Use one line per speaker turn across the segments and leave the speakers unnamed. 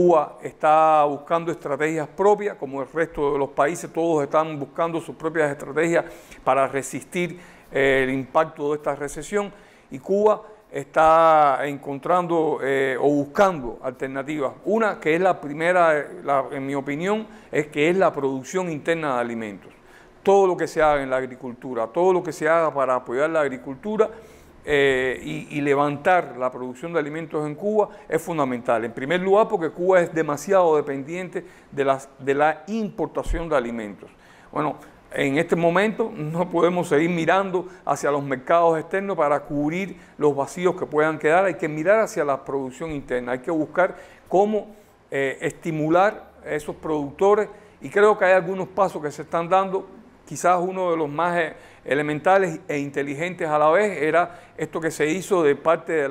Cuba está buscando estrategias propias, como el resto de los países, todos están buscando sus propias estrategias para resistir eh, el impacto de esta recesión y Cuba está encontrando eh, o buscando alternativas. Una que es la primera, en mi opinión, es que es la producción interna de alimentos. Todo lo que se haga en la agricultura, todo lo que se haga para apoyar la agricultura, eh, y, levantar la producción de alimentos en Cuba es fundamental. En primer lugar, porque Cuba es demasiado dependiente de, la importación de alimentos. Bueno, en este momento no podemos seguir mirando hacia los mercados externos para cubrir los vacíos que puedan quedar. Hay que mirar hacia la producción interna, hay que buscar cómo eh, estimular a esos productores y creo que hay algunos pasos que se están dando quizás uno de los más eh, elementales e inteligentes a la vez, era esto que se hizo de parte de,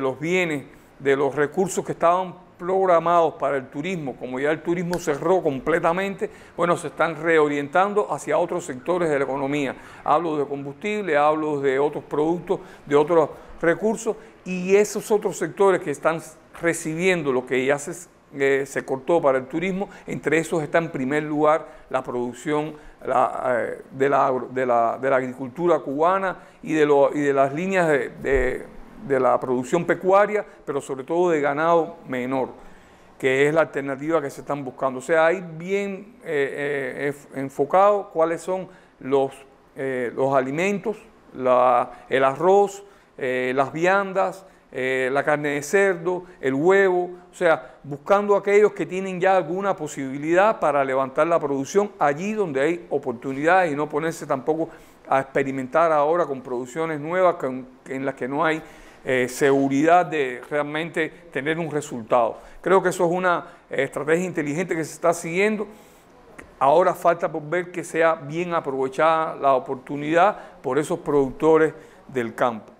los bienes, de los recursos que estaban programados para el turismo, como ya el turismo cerró completamente, bueno, se están reorientando hacia otros sectores de la economía. Hablo de combustible, hablo de otros productos, de otros recursos, y esos otros sectores que están recibiendo lo que ya se eh, se cortó para el turismo. Entre esos está en primer lugar la producción eh, de, la, agricultura cubana y de, las líneas de, la producción pecuaria, pero sobre todo de ganado menor, que es la alternativa que se están buscando. O sea, hay bien eh, enfocado cuáles son los, los alimentos, el arroz, las viandas, eh, la carne de cerdo, el huevo, o sea, buscando aquellos que tienen ya alguna posibilidad para levantar la producción allí donde hay oportunidades y no ponerse tampoco a experimentar ahora con producciones nuevas en las que no hay eh, seguridad de realmente tener un resultado. Creo que eso es una eh, estrategia inteligente que se está siguiendo. Ahora falta por ver que sea bien aprovechada la oportunidad por esos productores del campo.